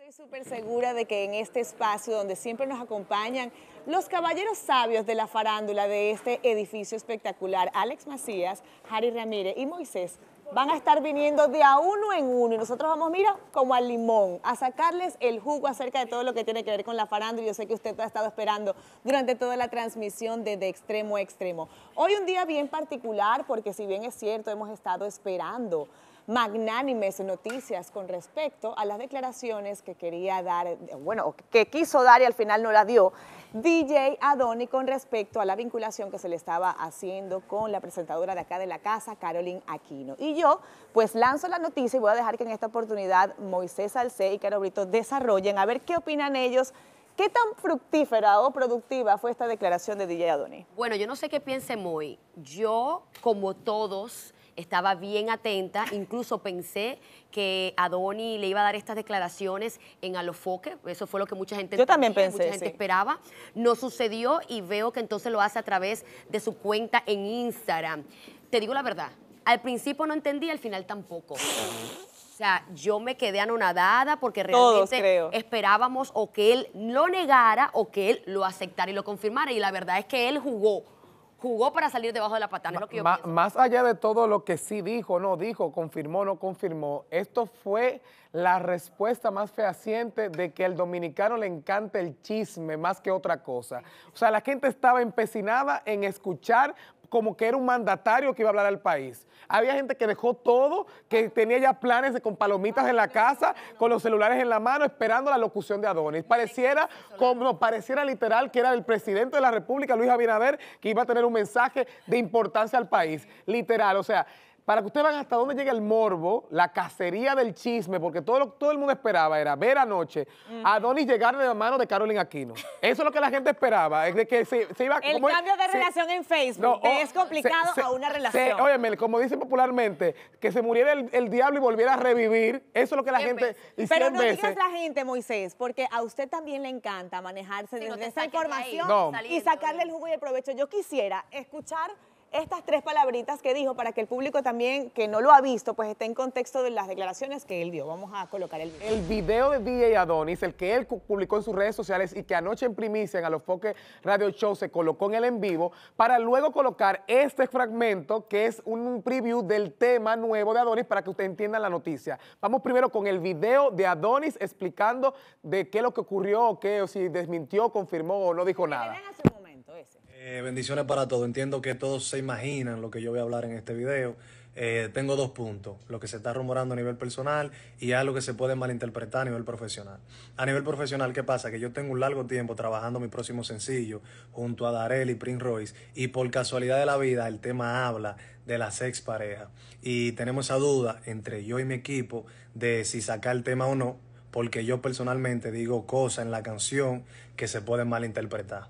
Estoy súper segura de que en este espacio donde siempre nos acompañan los caballeros sabios de la farándula de este edificio espectacular, Alex Macías, Harry Ramírez y Moisés, van a estar viniendo de a uno en uno y nosotros vamos, mira, como al limón, a sacarles el jugo acerca de todo lo que tiene que ver con la farándula. Yo sé que usted ha estado esperando durante toda la transmisión de, de extremo a extremo. Hoy un día bien particular porque si bien es cierto, hemos estado esperando magnánimes noticias con respecto a las declaraciones que quería dar, bueno, que quiso dar y al final no la dio, DJ Adoni con respecto a la vinculación que se le estaba haciendo con la presentadora de acá de la casa, Carolyn Aquino. Y yo, pues lanzo la noticia y voy a dejar que en esta oportunidad Moisés Salcé y Caro Brito desarrollen a ver qué opinan ellos ¿Qué tan fructífera o productiva fue esta declaración de DJ Adoni. Bueno, yo no sé qué piense Moy. Yo, como todos, estaba bien atenta, incluso pensé que a Donny le iba a dar estas declaraciones en Alofoque, eso fue lo que mucha gente, Yo también pensé, mucha gente esperaba, no sucedió y veo que entonces lo hace a través de su cuenta en Instagram. Te digo la verdad, al principio no entendí, al final tampoco. O sea, yo me quedé anonadada porque realmente esperábamos o que él lo negara o que él lo aceptara y lo confirmara. Y la verdad es que él jugó jugó para salir debajo de la patada, lo que yo Más allá de todo lo que sí dijo, no dijo, confirmó, no confirmó, esto fue la respuesta más fehaciente de que al dominicano le encanta el chisme más que otra cosa. O sea, la gente estaba empecinada en escuchar como que era un mandatario que iba a hablar al país. Había gente que dejó todo, que tenía ya planes de, con palomitas en la casa, con los celulares en la mano, esperando la locución de Adonis. Pareciera, como, pareciera literal que era el presidente de la República, Luis Abinader, que iba a tener un mensaje de importancia al país. Literal, o sea, para que ustedes vean hasta dónde llega el morbo, la cacería del chisme, porque todo, lo, todo el mundo esperaba era ver anoche a Donny llegar de la mano de Carolyn Aquino. Eso es lo que la gente esperaba, es de que se, iba... El cambio de relación en Facebook oh, es complicado a una relación. óyeme, como dicen popularmente, que se muriera el, diablo y volviera a revivir, eso es lo que la gente... Pero no digas la gente, Moisés, porque a usted también le encanta manejarse de esa información y sacarle el jugo y el provecho. Yo quisiera escuchar estas tres palabritas que dijo para que el público también que no lo ha visto, pues esté en contexto de las declaraciones que él dio. Vamos a colocar el video. El video de DJ Adonis, el que él publicó en sus redes sociales y que anoche en primicia en Alofoque Radio Show se colocó en el en vivo, para luego colocar este fragmento que es un preview del tema nuevo de Adonis para que usted entienda la noticia. Vamos primero con el video de Adonis explicando de qué es lo que ocurrió, qué, si desmintió, confirmó o no dijo nada. Eh, bendiciones para todos. Entiendo que todos se imaginan lo que yo voy a hablar en este video. Eh, tengo dos puntos, lo que se está rumorando a nivel personal y algo que se puede malinterpretar a nivel profesional. A nivel profesional, ¿qué pasa? Que yo tengo un largo tiempo trabajando mi próximo sencillo junto a Darel y Prince Royce y por casualidad de la vida el tema habla de las ex parejas y tenemos esa duda entre yo y mi equipo de si sacar el tema o no porque yo personalmente digo cosas en la canción que se pueden malinterpretar.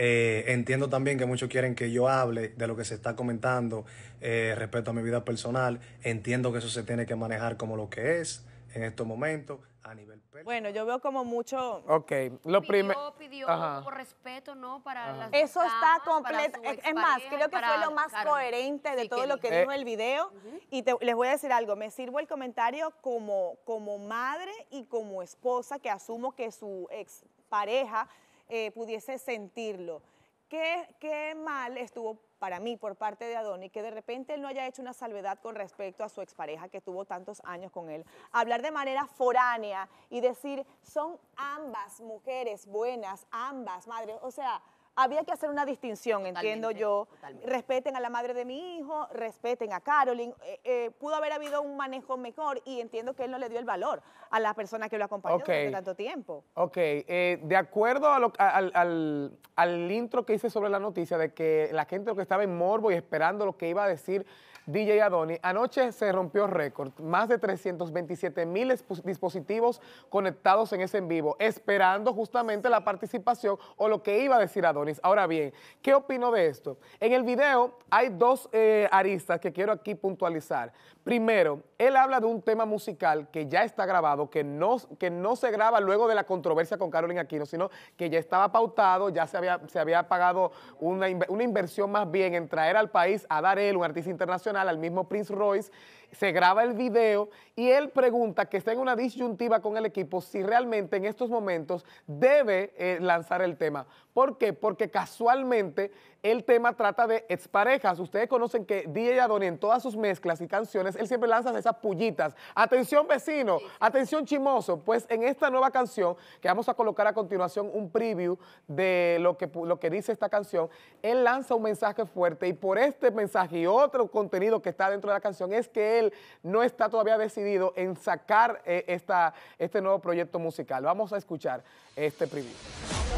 Eh, entiendo también que muchos quieren que yo hable de lo que se está comentando eh, respecto a mi vida personal. Entiendo que eso se tiene que manejar como lo que es en estos momentos a nivel personal. Bueno, yo veo como mucho... Ok, lo primero... Pidió, por respeto, ¿no? Para las Eso está completo. Es más, creo que fue lo más coherente de todo lo que dijo el video. Eh, y les voy a decir algo, me sirvo el comentario como, como madre y como esposa que asumo que su ex pareja eh, pudiese sentirlo. ¿Qué, ¿Qué, mal estuvo para mí por parte de Adoni que de repente él no haya hecho una salvedad con respecto a su expareja que tuvo tantos años con él. Hablar de manera foránea y decir, son ambas mujeres buenas, ambas madres. O sea, había que hacer una distinción, entiendo yo. Respeten a la madre de mi hijo, respeten a Carolyn. Eh, eh, pudo haber habido un manejo mejor y entiendo que él no le dio el valor a la persona que lo acompañó durante tanto tiempo. Ok, eh, de acuerdo al, intro que hice sobre la noticia de que la gente que estaba en morbo y esperando lo que iba a decir DJ Adoni, anoche se rompió récord, más de 327 mil dispositivos conectados en ese en vivo, esperando justamente la participación o lo que iba a decir Adoni. Ahora bien, ¿qué opino de esto? En el video hay dos eh, aristas que quiero aquí puntualizar. Primero, él habla de un tema musical que ya está grabado, que no, que no se graba luego de la controversia con Carolina Aquino, sino que ya estaba pautado, ya se había, se había pagado una, inversión más bien en traer al país a dar él, un artista internacional, al mismo Prince Royce. Se graba el video y él pregunta que está en una disyuntiva con el equipo si realmente en estos momentos debe eh, lanzar el tema. ¿Por qué? Porque porque casualmente el tema trata de exparejas. Ustedes conocen que y Adoni en todas sus mezclas y canciones, él siempre lanza esas pullitas. Atención vecino, atención chimoso. Pues en esta nueva canción, que vamos a colocar a continuación un preview de lo que, lo que dice esta canción, él lanza un mensaje fuerte y por este mensaje y otro contenido que está dentro de la canción es que él no está todavía decidido en sacar eh, esta, este nuevo proyecto musical. Vamos a escuchar este preview.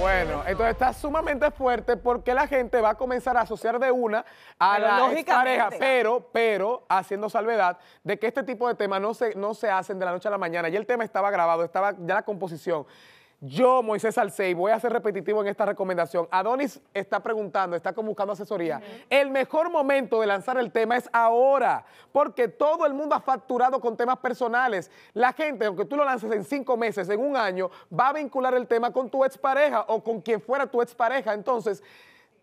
Bueno, entonces está sumamente fuerte porque la gente va a comenzar a asociar de una a la pareja, pero, pero haciendo salvedad de que este tipo de temas no se, no se hacen de la noche a la mañana. Y el tema estaba grabado, estaba ya la composición. Yo, Moisés Alcey, voy a ser repetitivo en esta recomendación. Adonis está preguntando, está buscando asesoría. El mejor momento de lanzar el tema es ahora, porque todo el mundo ha facturado con temas personales. La gente, aunque tú lo lances en cinco meses, en un año, va a vincular el tema con tu expareja o con quien fuera tu expareja. Entonces,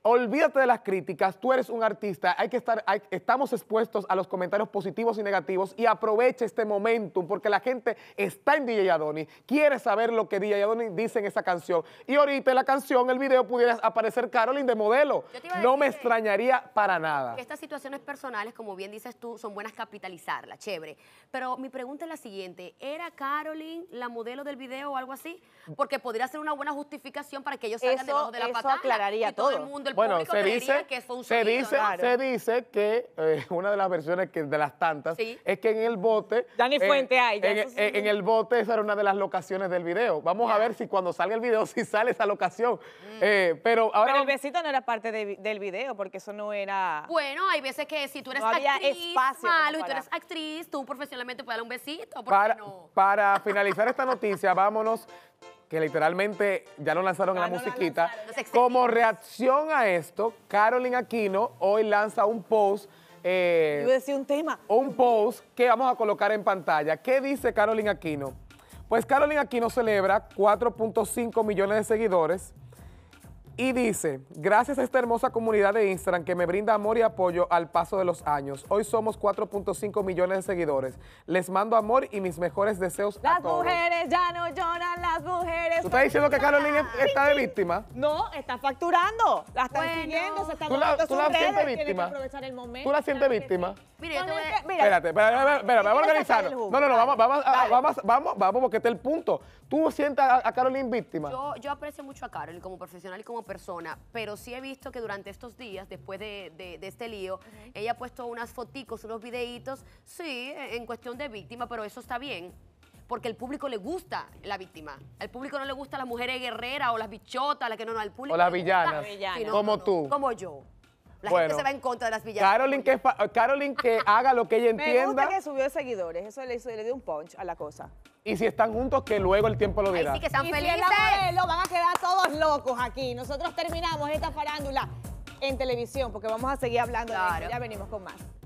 olvídate de las críticas, tú eres un artista, hay que estar, estamos expuestos a los comentarios positivos y negativos y aprovecha este momentum porque la gente está en DJ Adoni, quiere saber lo que DJ Adoni dice en esa canción. Y ahorita en la canción, el video pudiera aparecer Caroline de modelo. No me extrañaría para nada. Estas situaciones personales, como bien dices tú, son buenas capitalizarlas, chévere. Pero mi pregunta es la siguiente, ¿era Caroline la modelo del video o algo así? Porque podría ser una buena justificación para que ellos salgan debajo de la patada el mundo bueno, se dice que se eh, dice, que una de las versiones de las tantas es que en el bote Dani eh, Fuente hay, eh, en, el bote esa era una de las locaciones del video. Vamos a ver si cuando sale el video si sale esa locación. Mm. pero ahora el besito no era parte del video porque eso no era Bueno, hay veces que si tú eres actriz, y tú eres actriz, tú profesionalmente puedes dar un besito, ¿por Para finalizar esta noticia, vámonos que literalmente ya lo lanzaron la musiquita. Como reacción a esto, Carolyn Aquino hoy lanza un post. Eh, un tema. Un post que vamos a colocar en pantalla. ¿Qué dice Carolyn Aquino? Pues Carolyn Aquino celebra 4.5 millones de seguidores y dice, gracias a esta hermosa comunidad de Instagram que me brinda amor y apoyo al paso de los años. Hoy somos 4.5 millones de seguidores. Les mando amor y mis mejores deseos a todos. Las mujeres ya no lloran mujeres. ¿Tú estás diciendo que Carolina está de víctima? No, está facturando. La están siguiendo, se está ¿Tú la, tú sientes víctima? ¿Tú la sientes víctima? Mira, Espérate, espérate, vamos a organizar. No, no, no, vamos, vamos, ah, vamos, vamos, vamos, porque este el punto. ¿Tú sientes a, Carolina víctima? Yo, yo aprecio mucho a Caroline como profesional y como persona, pero sí he visto que durante estos días, después de, de, de este lío, ella ha puesto unas foticos, unos videitos, sí, en cuestión de víctima, pero eso está bien porque el público le gusta la víctima. Al público no le gusta las mujeres guerreras o las bichotas, las que no, no, al público. O las villanas. como tú. Como yo. La gente se va en contra de las villanas. Carolyn que, que haga lo que ella entienda. Me gusta que subió de seguidores. Eso le, le dio un punch a la cosa. Y si están juntos, que luego el tiempo lo dirá. así que están lo van a quedar todos locos aquí. Nosotros terminamos esta farándula en televisión porque vamos a seguir hablando de Ya venimos con más.